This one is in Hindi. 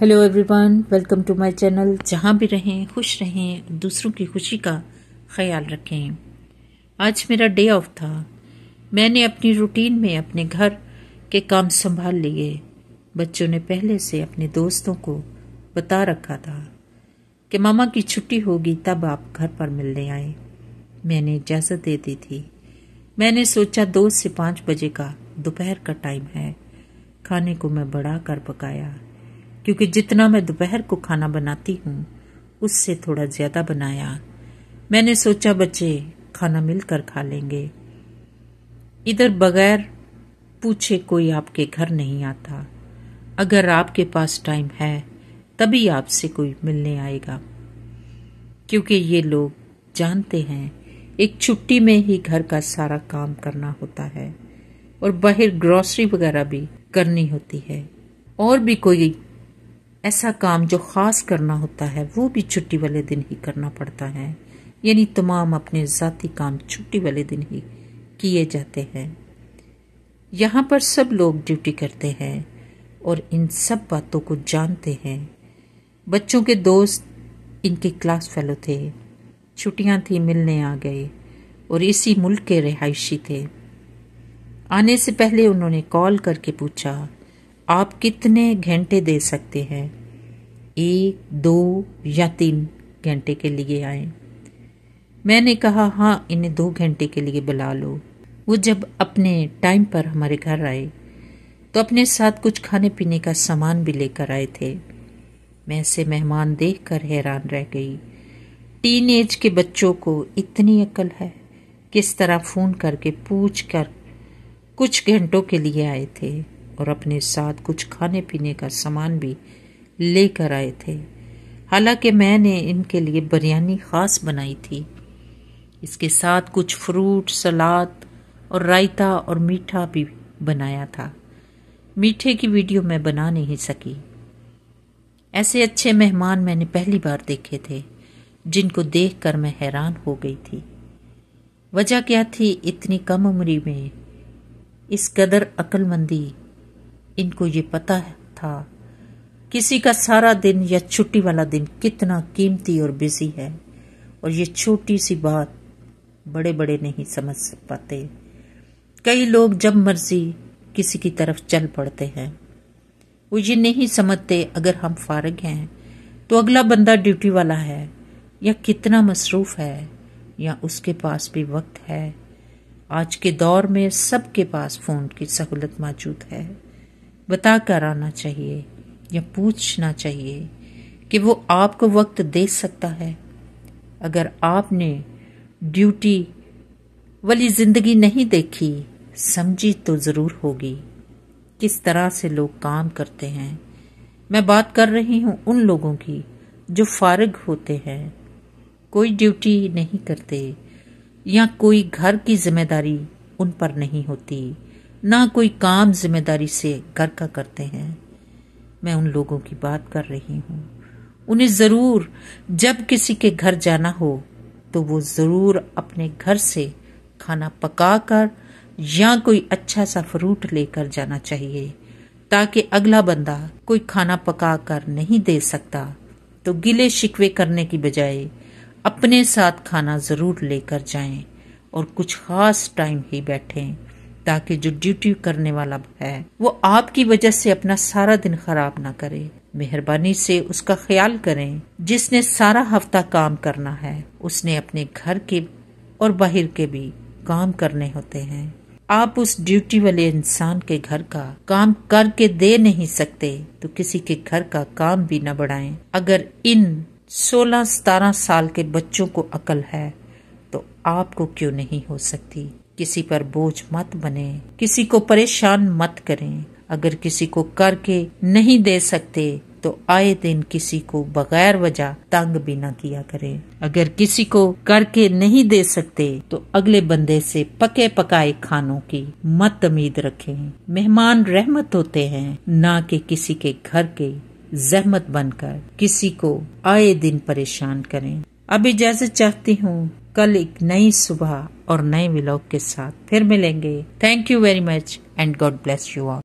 hello everyone welcome to my channel जहाँ भी रहें खुश रहें दूसरों की खुशी का ख्याल रखें आज मेरा डे ऑफ था मैंने अपनी रूटीन में अपने घर के काम संभाल लिए बच्चों ने पहले से अपने दोस्तों को बता रखा था कि मामा की छुट्टी होगी तब आप घर पर मिलने आए मैंने इजाज़त दे दी थी मैंने सोचा दो से पाँच बजे का दोपहर का टाइम है खाने को मैं बढ़ा कर पकाया क्योंकि जितना मैं दोपहर को खाना बनाती हूँ उससे थोड़ा ज़्यादा बनाया मैंने सोचा बच्चे खाना मिलकर खा लेंगे इधर बगैर पूछे कोई आपके घर नहीं आता अगर आपके पास टाइम है तभी आपसे कोई मिलने आएगा क्योंकि ये लोग जानते हैं एक छुट्टी में ही घर का सारा काम करना होता है और बाहर ग्रॉसरी वगैरह भी करनी होती है और भी कोई ऐसा काम जो ख़ास करना होता है वो भी छुट्टी वाले दिन ही करना पड़ता है यानी तमाम अपने ज़ाती काम छुट्टी वाले दिन ही किए जाते हैं यहाँ पर सब लोग ड्यूटी करते हैं और इन सब बातों को जानते हैं बच्चों के दोस्त इनके क्लास फेलो थे छुट्टियाँ थी मिलने आ गए और इसी मुल्क के रिहायशी थे आने से पहले उन्होंने कॉल करके पूछा आप कितने घंटे दे सकते हैं एक दो या तीन घंटे के लिए आए मैंने कहा हाँ इन्हें दो घंटे के लिए बुला लो वो जब अपने टाइम पर हमारे घर आए तो अपने साथ कुछ खाने पीने का सामान भी लेकर आए थे मैं ऐसे मेहमान देख कर हैरान रह गई टीन एज के बच्चों को इतनी अकल है किस तरह फ़ोन करके पूछ कर कुछ घंटों के लिए आए थे और अपने साथ कुछ खाने पीने का सामान भी लेकर आए थे हालांकि मैंने इनके लिए बिरयानी ख़ास बनाई थी इसके साथ कुछ फ्रूट सलाद और रायता और मीठा भी बनाया था मीठे की वीडियो मैं बना नहीं सकी ऐसे अच्छे मेहमान मैंने पहली बार देखे थे जिनको देखकर मैं हैरान हो गई थी वजह क्या थी इतनी कम उम्री में इस कदर अक्लमंदी इनको ये पता था किसी का सारा दिन या छुट्टी वाला दिन कितना कीमती और बिजी है और ये छोटी सी बात बड़े बड़े नहीं समझ पाते कई लोग जब मर्जी किसी की तरफ चल पड़ते हैं वो ये नहीं समझते अगर हम फारग हैं तो अगला बंदा ड्यूटी वाला है या कितना मसरूफ़ है या उसके पास भी वक्त है आज के दौर में सबके पास फ़ोन की सहूलत मौजूद है बता कर आना चाहिए या पूछना चाहिए कि वो आपको वक्त दे सकता है अगर आपने ड्यूटी वाली ज़िंदगी नहीं देखी समझी तो ज़रूर होगी किस तरह से लोग काम करते हैं मैं बात कर रही हूं उन लोगों की जो फारग होते हैं कोई ड्यूटी नहीं करते या कोई घर की जिम्मेदारी उन पर नहीं होती ना कोई काम जिम्मेदारी से घर का करते हैं मैं उन लोगों की बात कर रही हूँ उन्हें ज़रूर जब किसी के घर जाना हो तो वो ज़रूर अपने घर से खाना पकाकर या कोई अच्छा सा फ्रूट लेकर जाना चाहिए ताकि अगला बंदा कोई खाना पकाकर नहीं दे सकता तो गिले शिकवे करने की बजाय अपने साथ खाना ज़रूर लेकर जाएं और कुछ ख़ास टाइम ही बैठें ताकि जो ड्यूटी करने वाला है वो आपकी वजह से अपना सारा दिन खराब ना करे मेहरबानी से उसका ख्याल करें जिसने सारा हफ्ता काम करना है उसने अपने घर के और बाहर के भी काम करने होते हैं आप उस ड्यूटी वाले इंसान के घर का काम करके दे नहीं सकते तो किसी के घर का काम भी न बढ़ाएं अगर इन 16 सतारह साल के बच्चों को अकल है तो आपको क्यों नहीं हो सकती किसी पर बोझ मत बने किसी को परेशान मत करें अगर किसी को करके नहीं दे सकते तो आए दिन किसी को बगैर वजह तंग भी ना किया करें अगर किसी को करके नहीं दे सकते तो अगले बंदे से पके पकाए खानों की मत उम्मीद रखें मेहमान रहमत होते हैं ना कि किसी के घर के जहमत बनकर किसी को आए दिन परेशान करें अब इजाजत चाहती हूँ कल एक नई सुबह और नए व्लॉग के साथ फिर मिलेंगे thank you very much and God bless you all